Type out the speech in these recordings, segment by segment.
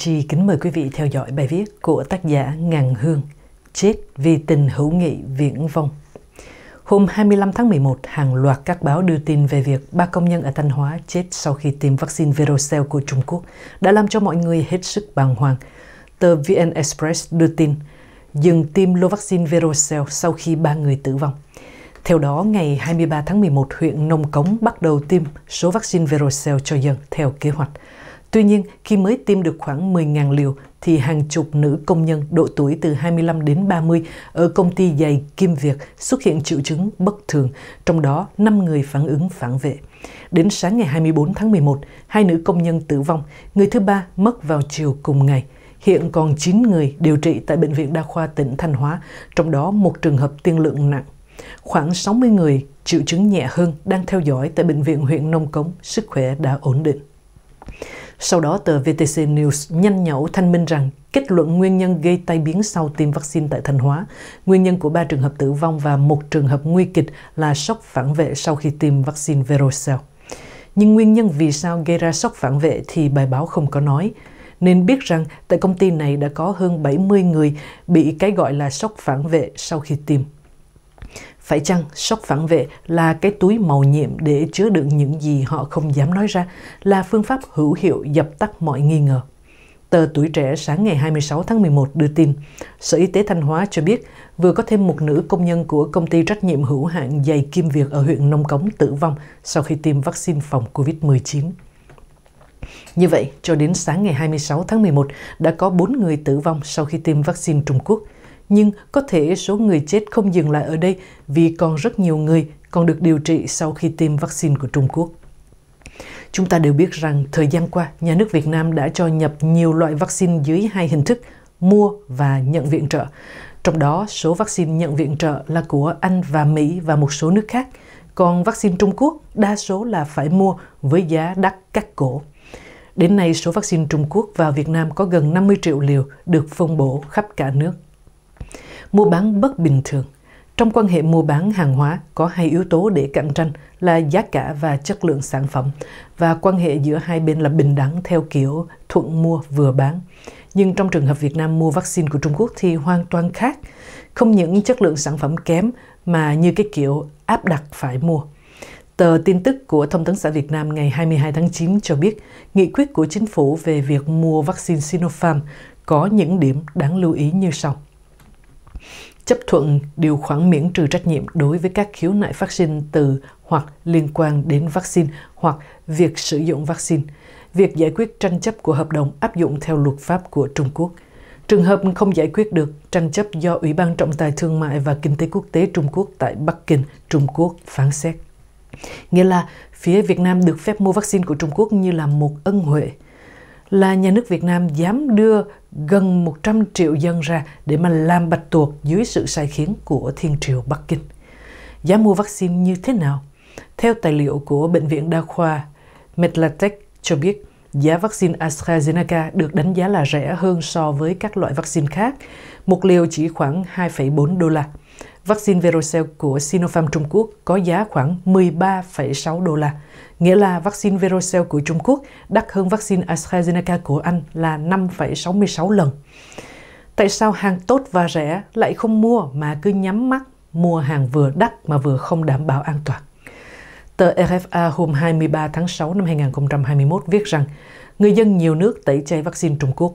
Chi kính mời quý vị theo dõi bài viết của tác giả Ngàn Hương Chết vì tình hữu nghị viễn vong Hôm 25 tháng 11, hàng loạt các báo đưa tin về việc ba công nhân ở Thanh Hóa chết sau khi tiêm vaccine Verocell của Trung Quốc đã làm cho mọi người hết sức bàng hoàng. Tờ VN Express đưa tin dừng tiêm lô vaccine Verocell sau khi ba người tử vong. Theo đó, ngày 23 tháng 11, huyện Nông Cống bắt đầu tiêm số vaccine Verocell cho dân theo kế hoạch. Tuy nhiên, khi mới tiêm được khoảng 10.000 liều thì hàng chục nữ công nhân độ tuổi từ 25 đến 30 ở công ty giày Kim Việt xuất hiện triệu chứng bất thường, trong đó 5 người phản ứng phản vệ. Đến sáng ngày 24 tháng 11, hai nữ công nhân tử vong, người thứ ba mất vào chiều cùng ngày. Hiện còn 9 người điều trị tại Bệnh viện Đa khoa tỉnh Thanh Hóa, trong đó một trường hợp tiên lượng nặng. Khoảng 60 người triệu chứng nhẹ hơn đang theo dõi tại Bệnh viện huyện Nông Cống, sức khỏe đã ổn định. Sau đó, tờ VTC News nhanh nhẩu thanh minh rằng kết luận nguyên nhân gây tai biến sau tiêm vaccine tại Thanh Hóa. Nguyên nhân của 3 trường hợp tử vong và một trường hợp nguy kịch là sốc phản vệ sau khi tiêm vaccine Verocell. Nhưng nguyên nhân vì sao gây ra sốc phản vệ thì bài báo không có nói. Nên biết rằng tại công ty này đã có hơn 70 người bị cái gọi là sốc phản vệ sau khi tiêm. Phải chăng sốc phản vệ là cái túi màu nhiệm để chứa đựng những gì họ không dám nói ra, là phương pháp hữu hiệu dập tắt mọi nghi ngờ? Tờ Tuổi Trẻ sáng ngày 26 tháng 11 đưa tin, Sở Y tế Thanh Hóa cho biết vừa có thêm một nữ công nhân của công ty trách nhiệm hữu hạn giày Kim Việt ở huyện Nông Cống tử vong sau khi tiêm vaccine phòng COVID-19. Như vậy, cho đến sáng ngày 26 tháng 11, đã có 4 người tử vong sau khi tiêm vaccine Trung Quốc – nhưng có thể số người chết không dừng lại ở đây vì còn rất nhiều người còn được điều trị sau khi tiêm vaccine của Trung Quốc. Chúng ta đều biết rằng thời gian qua, nhà nước Việt Nam đã cho nhập nhiều loại vaccine dưới hai hình thức mua và nhận viện trợ. Trong đó, số vaccine nhận viện trợ là của Anh và Mỹ và một số nước khác. Còn vaccine Trung Quốc, đa số là phải mua với giá đắt cắt cổ. Đến nay, số vaccine Trung Quốc vào Việt Nam có gần 50 triệu liều được phân bổ khắp cả nước. Mua bán bất bình thường Trong quan hệ mua bán hàng hóa có hai yếu tố để cạnh tranh là giá cả và chất lượng sản phẩm và quan hệ giữa hai bên là bình đẳng theo kiểu thuận mua vừa bán. Nhưng trong trường hợp Việt Nam mua vaccine của Trung Quốc thì hoàn toàn khác. Không những chất lượng sản phẩm kém mà như cái kiểu áp đặt phải mua. Tờ tin tức của Thông tấn xã Việt Nam ngày 22 tháng 9 cho biết nghị quyết của chính phủ về việc mua vaccine Sinopharm có những điểm đáng lưu ý như sau chấp thuận điều khoản miễn trừ trách nhiệm đối với các khiếu nại phát sinh từ hoặc liên quan đến vaccine hoặc việc sử dụng vaccine, việc giải quyết tranh chấp của hợp đồng áp dụng theo luật pháp của Trung Quốc. Trường hợp không giải quyết được tranh chấp do Ủy ban Trọng tài Thương mại và Kinh tế Quốc tế Trung Quốc tại Bắc Kinh, Trung Quốc phán xét. Nghĩa là phía Việt Nam được phép mua vaccine của Trung Quốc như là một ân huệ, là nhà nước Việt Nam dám đưa gần 100 triệu dân ra để mà làm bạch tuộc dưới sự sai khiến của thiên triều Bắc Kinh. Giá mua vaccine như thế nào? Theo tài liệu của Bệnh viện Đa khoa Medlatech cho biết, giá vaccine AstraZeneca được đánh giá là rẻ hơn so với các loại vaccine khác, một liều chỉ khoảng 2,4 đô la vaccine Verocell của Sinopharm Trung Quốc có giá khoảng 13,6 đô la, nghĩa là vaccine Verocell của Trung Quốc đắt hơn vaccine AstraZeneca của Anh là 5,66 lần. Tại sao hàng tốt và rẻ lại không mua mà cứ nhắm mắt mua hàng vừa đắt mà vừa không đảm bảo an toàn? Tờ RFA hôm 23 tháng 6 năm 2021 viết rằng người dân nhiều nước tẩy chay vaccine Trung Quốc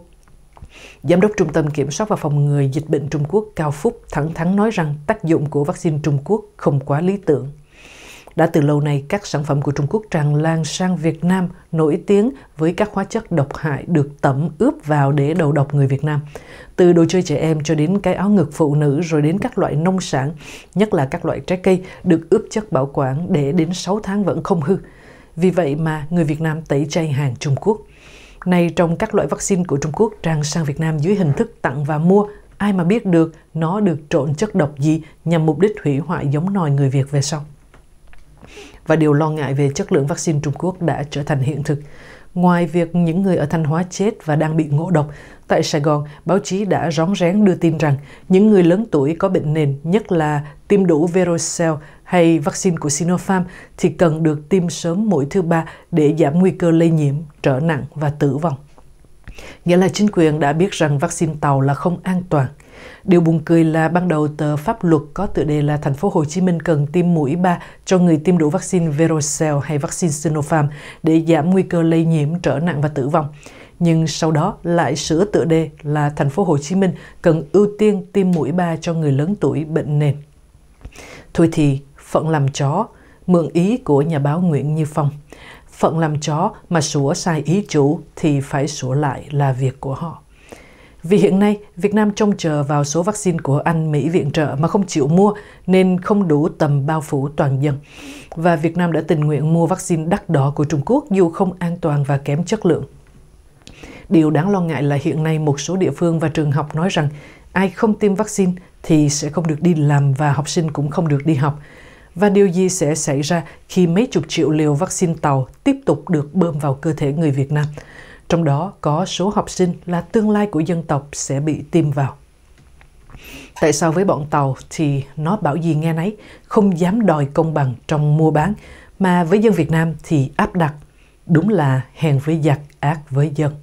Giám đốc Trung tâm Kiểm soát và Phòng ngừa Dịch bệnh Trung Quốc Cao Phúc thẳng thắn nói rằng tác dụng của vaccine Trung Quốc không quá lý tưởng. Đã từ lâu nay, các sản phẩm của Trung Quốc tràn lan sang Việt Nam nổi tiếng với các hóa chất độc hại được tẩm ướp vào để đầu độc người Việt Nam. Từ đồ chơi trẻ em cho đến cái áo ngực phụ nữ rồi đến các loại nông sản, nhất là các loại trái cây được ướp chất bảo quản để đến 6 tháng vẫn không hư. Vì vậy mà người Việt Nam tẩy chay hàng Trung Quốc – nay trong các loại vaccine của Trung Quốc tràn sang Việt Nam dưới hình thức tặng và mua. Ai mà biết được nó được trộn chất độc gì nhằm mục đích hủy hoại giống nòi người Việt về sau. Và điều lo ngại về chất lượng vaccine Trung Quốc đã trở thành hiện thực. Ngoài việc những người ở Thanh Hóa chết và đang bị ngộ độc, tại Sài Gòn, báo chí đã rón rén đưa tin rằng những người lớn tuổi có bệnh nền, nhất là tiêm đủ Verocell hay vaccine của Sinopharm thì cần được tiêm sớm mũi thứ ba để giảm nguy cơ lây nhiễm, trở nặng và tử vong. Nghĩa là chính quyền đã biết rằng vaccine tàu là không an toàn. Điều buồn cười là ban đầu tờ pháp luật có tựa đề là thành phố Hồ Chí Minh cần tiêm mũi 3 cho người tiêm đủ vaccine Verocell hay vaccine Sinopharm để giảm nguy cơ lây nhiễm, trở nặng và tử vong nhưng sau đó lại sửa tựa đề là thành phố Hồ Chí Minh cần ưu tiên tiêm mũi 3 cho người lớn tuổi bệnh nền. Thôi thì Phận làm chó, mượn ý của nhà báo Nguyễn Như Phong. Phận làm chó mà sủa sai ý chủ thì phải sủa lại là việc của họ. Vì hiện nay, Việt Nam trông chờ vào số vaccine của Anh, Mỹ viện trợ mà không chịu mua nên không đủ tầm bao phủ toàn dân. Và Việt Nam đã tình nguyện mua vaccine đắt đỏ của Trung Quốc dù không an toàn và kém chất lượng. Điều đáng lo ngại là hiện nay một số địa phương và trường học nói rằng ai không tiêm vaccine thì sẽ không được đi làm và học sinh cũng không được đi học và điều gì sẽ xảy ra khi mấy chục triệu liều vaccine tàu tiếp tục được bơm vào cơ thể người Việt Nam. Trong đó có số học sinh là tương lai của dân tộc sẽ bị tiêm vào. Tại sao với bọn tàu thì nó bảo gì nghe nấy, không dám đòi công bằng trong mua bán, mà với dân Việt Nam thì áp đặt, đúng là hèn với giặc, ác với dân.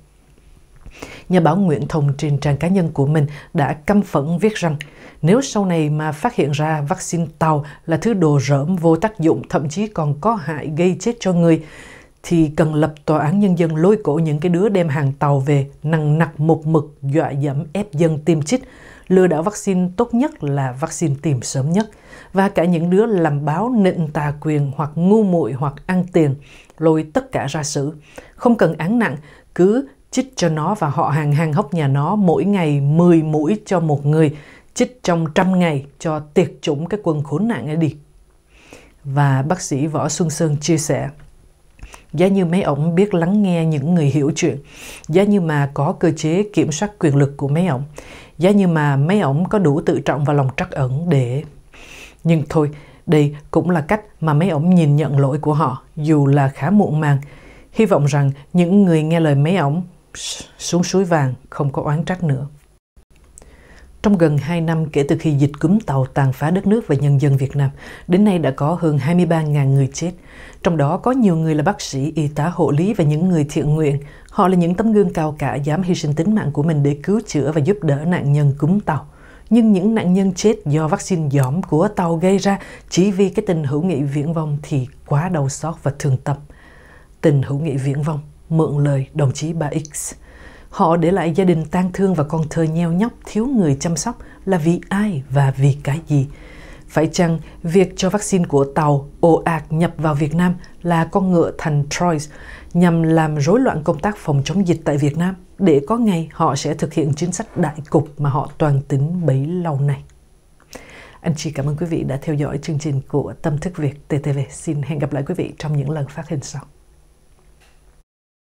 Nhà báo Nguyễn Thông trên trang cá nhân của mình đã căm phẫn viết rằng nếu sau này mà phát hiện ra vaccine tàu là thứ đồ rỡm vô tác dụng thậm chí còn có hại gây chết cho người, thì cần lập tòa án nhân dân lôi cổ những cái đứa đem hàng tàu về nặng nặc một mực dọa dẫm ép dân tiêm chích lừa đảo vaccine tốt nhất là vaccine tìm sớm nhất và cả những đứa làm báo nịnh tà quyền hoặc ngu muội hoặc ăn tiền lôi tất cả ra xử không cần án nặng cứ chích cho nó và họ hàng hàng hốc nhà nó mỗi ngày 10 mũi cho một người chích trong trăm ngày cho tiệt chủng cái quân khốn nạn ấy đi. Và bác sĩ Võ Xuân Sơn chia sẻ, giá như mấy ổng biết lắng nghe những người hiểu chuyện, giá như mà có cơ chế kiểm soát quyền lực của mấy ổng, giá như mà mấy ổng có đủ tự trọng và lòng trắc ẩn để... Nhưng thôi, đây cũng là cách mà mấy ổng nhìn nhận lỗi của họ, dù là khá muộn màng. Hy vọng rằng những người nghe lời mấy ổng xuống suối vàng không có oán trách nữa. Trong gần 2 năm kể từ khi dịch cúm tàu tàn phá đất nước và nhân dân Việt Nam, đến nay đã có hơn 23.000 người chết. Trong đó có nhiều người là bác sĩ, y tá hộ lý và những người thiện nguyện. Họ là những tấm gương cao cả dám hy sinh tính mạng của mình để cứu chữa và giúp đỡ nạn nhân cúm tàu. Nhưng những nạn nhân chết do vaccine giỏm của tàu gây ra chỉ vì cái tình hữu nghị viễn vong thì quá đau xót và thương tâm. Tình hữu nghị viễn vong, mượn lời đồng chí bà X. Họ để lại gia đình tang thương và con thơ nheo nhóc thiếu người chăm sóc là vì ai và vì cái gì? Phải chăng việc cho vaccine của tàu ồ ạt nhập vào Việt Nam là con ngựa thành Troyes nhằm làm rối loạn công tác phòng chống dịch tại Việt Nam để có ngày họ sẽ thực hiện chính sách đại cục mà họ toàn tính bấy lâu nay. Anh chị cảm ơn quý vị đã theo dõi chương trình của Tâm Thức Việt TTV. Xin hẹn gặp lại quý vị trong những lần phát hình sau.